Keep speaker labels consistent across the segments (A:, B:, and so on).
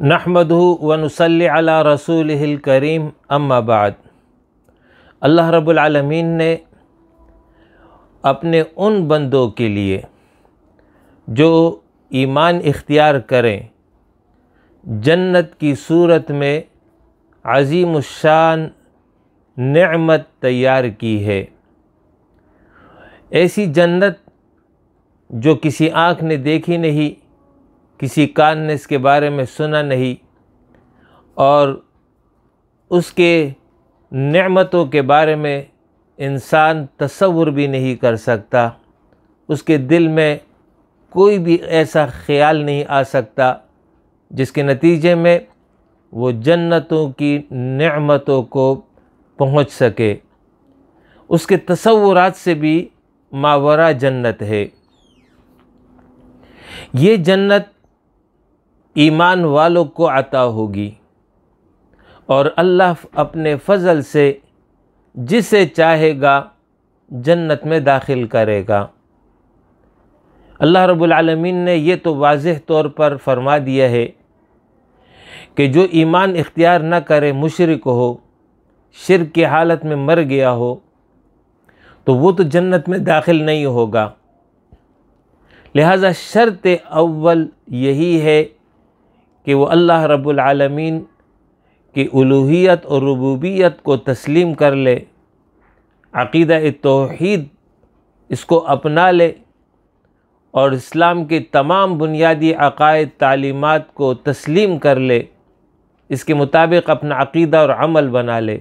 A: नहमदू नहमद वनसल रसूल करीम अम्माबाद अल्लाह रबालमीन ने अपने उन बंदों के लिए जो ईमान इख्तियार करें जन्नत की सूरत में अजीम शान नमत तैयार की है ऐसी जन्नत जो किसी आँख ने देखी नहीं किसी कान ने इसके बारे में सुना नहीं और उसके नमतों के बारे में इंसान तस्वुर भी नहीं कर सकता उसके दिल में कोई भी ऐसा ख्याल नहीं आ सकता जिसके नतीजे में वो जन्नतों की नमतों को पहुंच सके उसके तस्वुरात से भी मावरा जन्नत है ये जन्नत ईमान वालों को आता होगी और अल्लाह अपने फजल से जिसे चाहेगा जन्नत में दाखिल करेगा अल्लाह रब्लमीन ने यह तो वाज तौर पर फरमा दिया है कि जो ईमान इख्तियार न करे मुशरक हो शिर की हालत में मर गया हो तो वो तो जन्नत में दाखिल नहीं होगा लिहाजा शर्त अव्वल यही है कि वो अल्लाह रब्बुल रबालमीन की उलूहियत और रबूबीत को तस्लीम कर ले अक़ीदा तोहद इसको अपना ले और इस्लाम के तमाम बुनियादी अकायद तलीमत को तस्लीम कर ले इसके मुताबिक अपना अक़ीदा और अमल बना ले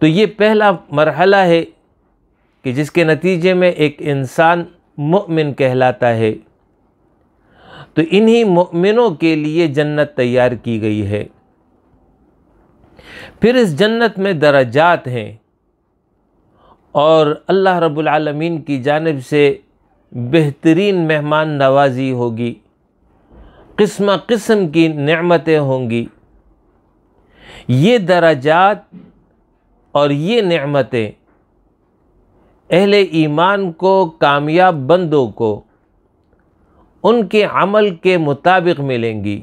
A: तो ये पहला मरहला है कि जिसके नतीजे में एक इंसान मुमिन कहलाता है तो इन्हीं मिनों के लिए जन्नत तैयार की गई है फिर इस जन्नत में दराजात हैं और अल्लाह रब्बुल आलमीन की जानब से बेहतरीन मेहमान नवाजी होगी किस्म किस्म की नमतें होंगी ये दराजात और ये नमतें अहले ईमान को कामयाब बंदों को उनके अमल के मुताबिक मिलेंगी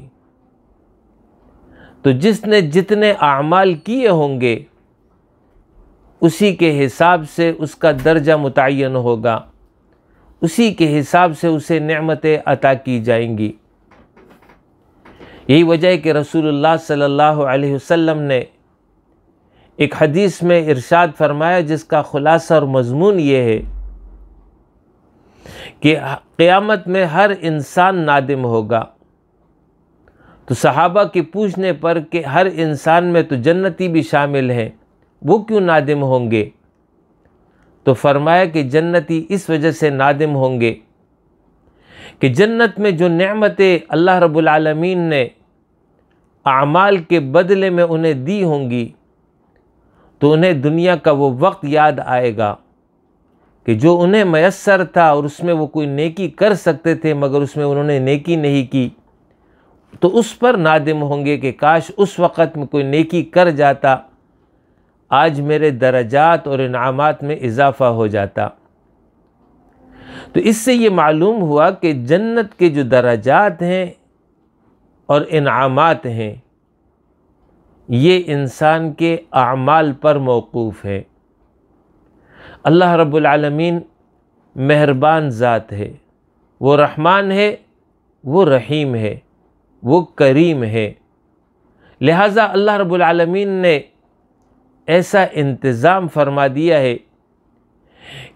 A: तो जिसने जितने अमाल किए होंगे उसी के हिसाब से उसका दर्जा मुतन होगा उसी के हिसाब से उसे नमतें अता की जाएंगी यही वजह है कि रसूलुल्लाह सल्लल्लाहु अलैहि वसल्लम ने एक हदीस में इरशाद फरमाया जिसका ख़ुलासा और मजमून ये है कि क़यामत में हर इंसान नादिम होगा तो सहाबा के पूछने पर कि हर इंसान में तो जन्नती भी शामिल हैं वो क्यों नादिम होंगे तो फरमाया कि जन्नती इस वजह से नादिम होंगे कि जन्नत में जो नेमतें अल्लाह रबालमीन ने अमाल के बदले में उन्हें दी होंगी तो उन्हें दुनिया का वो वक्त याद आएगा कि जो उन्हें मैसर था और उसमें वो कोई नेकी कर सकते थे मगर उसमें उन्होंने नेकी नहीं की तो उस पर नादिम होंगे कि काश उस वक़्त में कोई नेकी कर जाता आज मेरे दर्जात और इनामत में इजाफ़ा हो जाता तो इससे ये मालूम हुआ कि जन्नत के जो दर्जात हैं और इनामत हैं ये इंसान के अमाल पर मौकूफ़ है अल्लाह रब्लमीन मेहरबान ज़ात है वो रहमान है वो रहीम है वो करीम है लिहाजा अल्लाह रब्लमीन ने ऐसा इंतज़ाम फरमा दिया है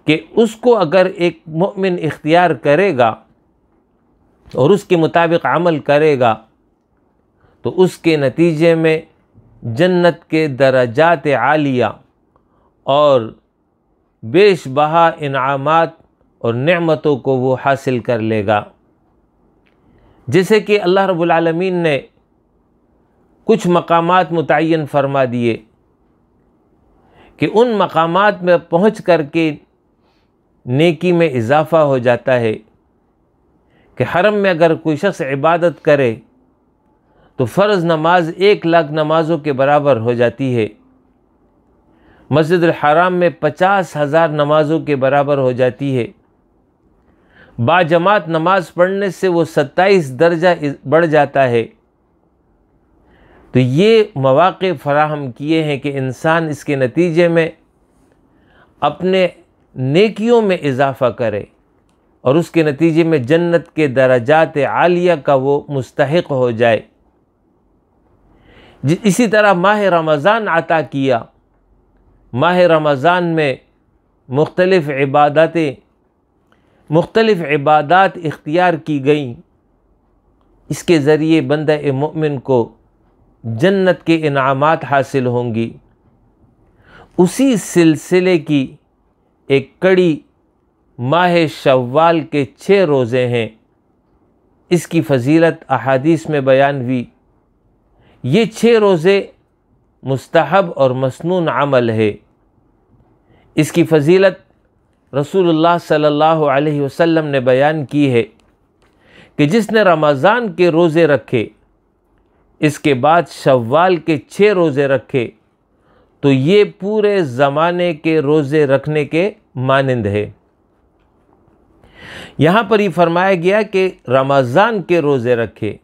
A: कि उसको अगर एक ममिन इख्तियार करेगा और उसके मुताबिक अमल करेगा तो उसके नतीजे में जन्नत के दराजात आलिया और बेश बहा इनामत और नमतों को वो हासिल कर लेगा जैसे कि अल्लाह रबालमीन ने कुछ मकाम मुतन फरमा दिए कि उन मकाम में पहुँच कर के नेकी में इजाफ़ा हो जाता है कि हरम में अगर कोई शख्स इबादत करे तो फ़र्ज़ नमाज एक लाख नमाज़ों के बराबर हो जाती है मस्जिद हराम में पचास हज़ार नमाज़ों के बराबर हो जाती है बाजमात नमाज पढ़ने से वो सत्ताईस दर्जा बढ़ जाता है तो ये मौाक़ फ़राहम किए हैं कि इंसान इसके नतीजे में अपने नेकियों में इजाफ़ा करे और उसके नतीजे में जन्नत के दराजात आलिया का वो मुस्तक हो जाए इसी तरह माह रमज़ान अता किया माह रमज़ान में मुख्तलफ़ इबादतें मुख्तलफ़ इबादत इख्तियार की गई इसके ज़रिए बंद ममिन को जन्नत के इनामात हासिल होंगी उसी सिलसिले की एक कड़ी माह शवाल के छः रोज़े हैं इसकी फजीलत अहादीस में बयान हुई ये छः रोज़े मुस्तहब और मसनून अमल है इसकी फजीलत रसूलुल्लाह सल्लल्लाहु अलैहि वसल्लम ने बयान की है कि जिसने रमज़ान के रोज़े रखे इसके बाद शव्वाल के छः रोज़े रखे तो ये पूरे ज़माने के रोज़े रखने के मानंद है यहाँ पर ही फरमाया गया कि रमज़ान के रोज़े रखे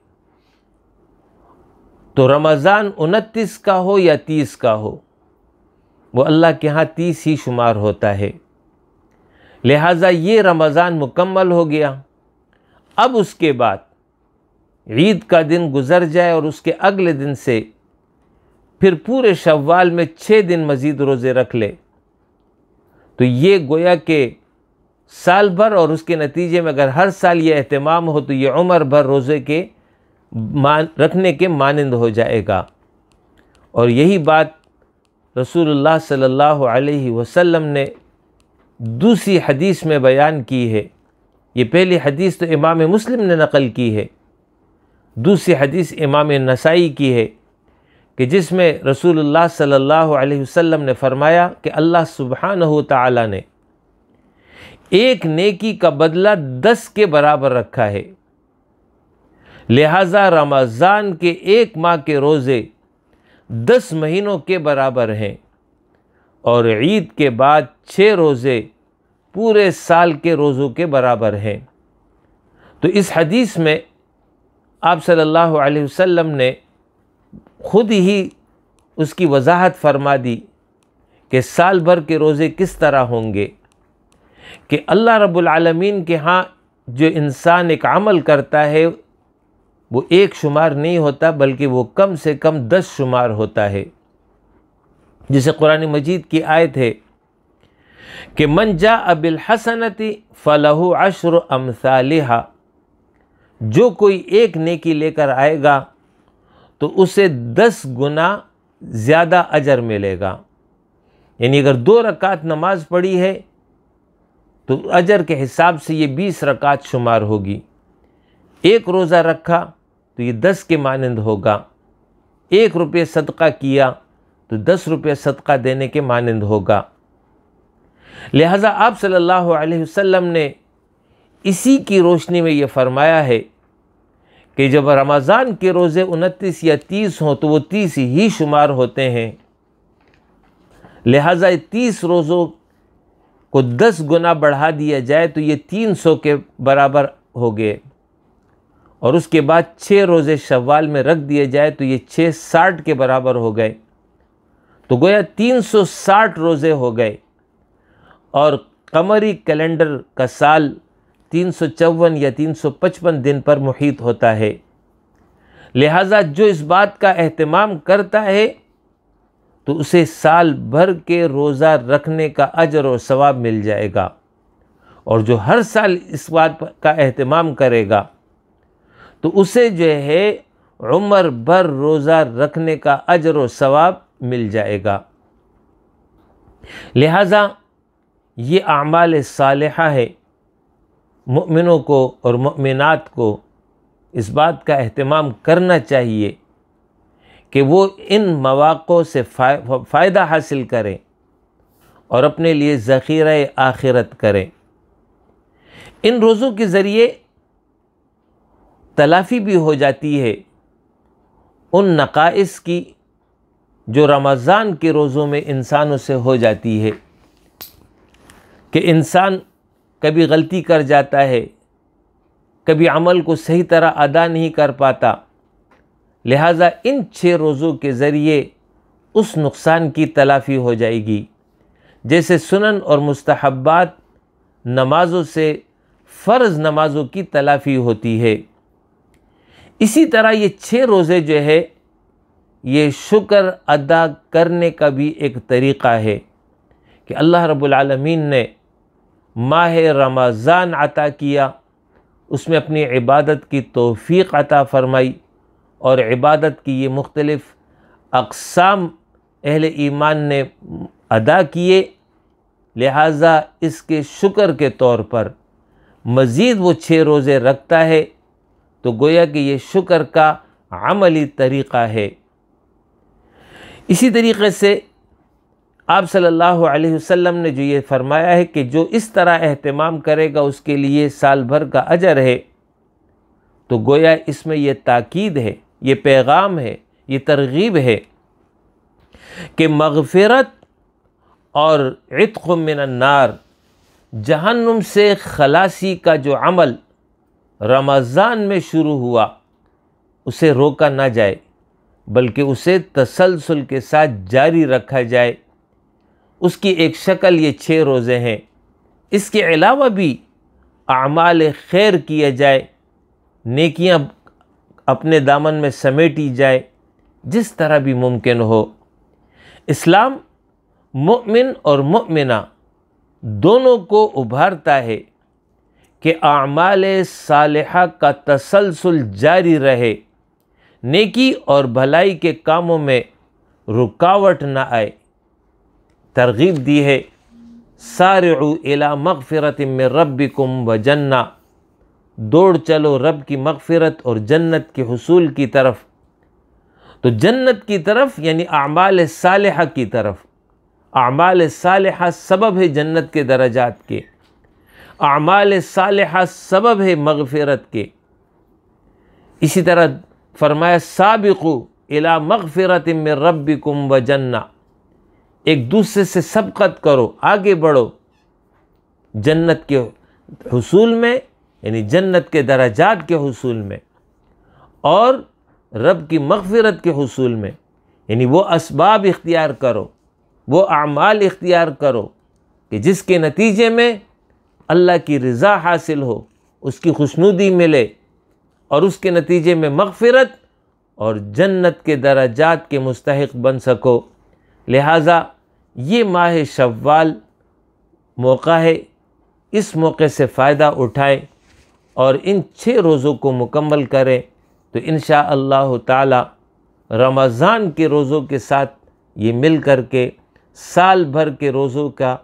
A: तो रमज़ान उनतीस का हो या तीस का हो वो अल्लाह के यहाँ तीस ही शुमार होता है लिहाजा ये रमज़ान मुकम्मल हो गया अब उसके बाद ईद का दिन गुज़र जाए और उसके अगले दिन से फिर पूरे शव्वाल में छः दिन मज़ीद रोज़े रख ले तो ये गोया के साल भर और उसके नतीजे में अगर हर साल ये अहतमाम हो तो ये उम्र भर रोज़े के मान रखने के मानंद हो जाएगा और यही बात रसूलुल्लाह सल्लल्लाहु अलैहि वसल्लम ने दूसरी हदीस में बयान की है ये पहली हदीस तो इमाम मुस्लिम ने नकल की है दूसरी हदीस इमाम नसाई की है कि जिसमें रसूलुल्लाह सल्लल्लाहु अलैहि वसल्लम ने फरमाया कि अल्लाह सुबहानहु ताला ने एक नेकी का बदला दस के बराबर रखा है लिहाजा रमज़ान के एक माह के रोज़े दस महीनों के बराबर हैं और ईद के बाद छः रोज़े पूरे साल के रोज़ों के बराबर हैं तो इस हदीस में आप सल्लल्लाहु अलैहि वसल्लम ने ख़ुद ही उसकी वजाहत फरमा दी कि साल भर के रोज़े किस तरह होंगे कि अल्लाह रब्बुल रबालमीन के यहाँ जो इंसान एक अमल करता है वो एक शुमार नहीं होता बल्कि वो कम से कम दस शुमार होता है जिसे कुरान मजीद की आयत है कि मन जा अबिल हसनती फ़लह अशर अमसालिहा जो कोई एक नेकी लेकर आएगा तो उसे दस गुना ज़्यादा अजर मिलेगा यानी अगर दो रकात नमाज पढ़ी है तो अजर के हिसाब से ये बीस रकात शुमार होगी एक रोज़ा रखा तो ये दस के मानंद होगा एक रुपये सदका किया तो दस रुपये सदका देने के मानंद होगा लिहाजा आप सल्लल्लाहु अलैहि वसल्लम ने इसी की रोशनी में ये फरमाया है कि जब रमज़ान के रोज़े उनतीस या तीस हों तो वो तीस ही शुमार होते हैं लिहाजा तीस रोज़ों को दस गुना बढ़ा दिया जाए तो ये तीन सौ के बराबर हो गए और उसके बाद छः रोज़े शवाल में रख दिए जाए तो ये छः साठ के बराबर हो गए तो गोया तीन सौ साठ रोज़े हो गए और कमरी कैलेंडर का साल तीन सौ चौवन या तीन सौ पचपन दिन पर मुहित होता है लिहाजा जो इस बात का अहतमाम करता है तो उसे साल भर के रोज़ा रखने का अजर और सवाब मिल जाएगा और जो हर साल इस बात का अहतमाम करेगा तो उसे जो है उम्र भर रोज़ा रखने का अजर व सवाब मिल जाएगा लिहाजा ये अमाल साल है ममिनों को और ममिनत को इस बात का अहतमाम करना चाहिए कि वो इन मौाक़ों से फ़ायदा हासिल करें और अपने लिए ज़ख़ीरा आखिरत करें इन रोज़ों के ज़रिए तलाफ़ी भी हो जाती है उन नक़ाइस की जो रमज़ान के रोज़ों में इंसानों से हो जाती है कि इंसान कभी गलती कर जाता है कभी अमल को सही तरह अदा नहीं कर पाता लिहाजा इन छः रोज़ों के ज़रिए उस नुकसान की तलाफ़ी हो जाएगी जैसे सुनन और मुस्तहबात नमाज़ों से फ़र्ज़ नमाज़ों की तलाफ़ी होती है इसी तरह ये छः रोज़े जो है ये शुक्र अदा करने का भी एक तरीक़ा है कि अल्लाह रबालमीन ने माह रमज़ान अता किया उसमें अपनी इबादत की तोफ़ी अता फ़रमाई और इबादत की ये मुख्तलफ़ अकसाम अहल ईमान ने अदा किए लिहाजा इसके शुक्र के तौर पर मज़ीद वो छः रोज़े रखता है तो गोया कि ये शुक्र का अमली तरीक़ा है इसी तरीक़े से आप सल्लल्लाहु अलैहि वसल्लम ने जो ये फरमाया है कि जो इस तरह अहतमाम करेगा उसके लिए साल भर का अजर है तो गोया इसमें यह ताक़द है ये पैगाम है ये तरगीब है कि मगफ़रत और नार जहन्नुम से खलासी का जो अमल रमज़ान में शुरू हुआ उसे रोका ना जाए बल्कि उसे तसलसल के साथ जारी रखा जाए उसकी एक शक्ल ये छः रोज़े हैं इसके अलावा भी अमाल खैर किया जाए नेकियां अपने दामन में समेटी जाए जिस तरह भी मुमकिन हो इस्लाम मुमिन और मुमिना दोनों को उभारता है कि आमाल साल का तसलसल जारी रहे नेकी और भलाई के कामों में रुकावट ना आए तरगीब दी है सारे अला मगफ़रत में कुम व जन्ना दौड़ चलो रब की मगफ़रत और जन्नत के हसूल की तरफ तो जन्नत की तरफ यानी आमाल साल की तरफ आमाल साल सबब है जन्नत के दर्जात के अमाल साल सबब है मगफ़रत के इसी तरह फरमाया सबक़ु इला मगफ़रत में रब कुम व जन्ना एक दूसरे से सबकत करो आगे बढ़ो जन्नत के हसूल में यानी जन्नत के दराजात के हसूल में और रब की मगफ़रत के हसूल में यानी वो इसबाब इख्तियार करो वो अमाल इख्तियार करो कि जिसके नतीजे में अल्लाह की रज़ा हासिल हो उसकी खुशनुदी मिले और उसके नतीजे में मगफ़रत और जन्नत के दराजात के मुस्तक बन सको लिहाजा ये माह शवाल मौका है इस मौके से फ़ायदा उठाएं और इन छः रोज़ों को मुकम्मल करें तो इन अल्लाह ताला रमज़ान के रोज़ों के साथ ये मिल कर के साल भर के रोज़ों का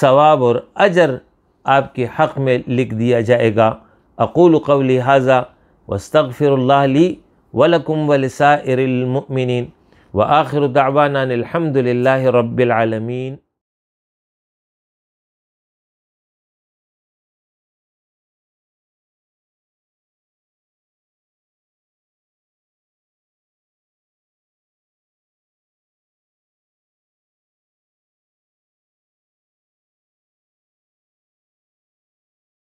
A: सवाब और अजर आपके हक़ में लिख दिया जाएगा अकूल कवल हाजा वस्तफ़िरली वलकुम इरमिन व आखिर दावाना अलहमदिल्ला रबालमीन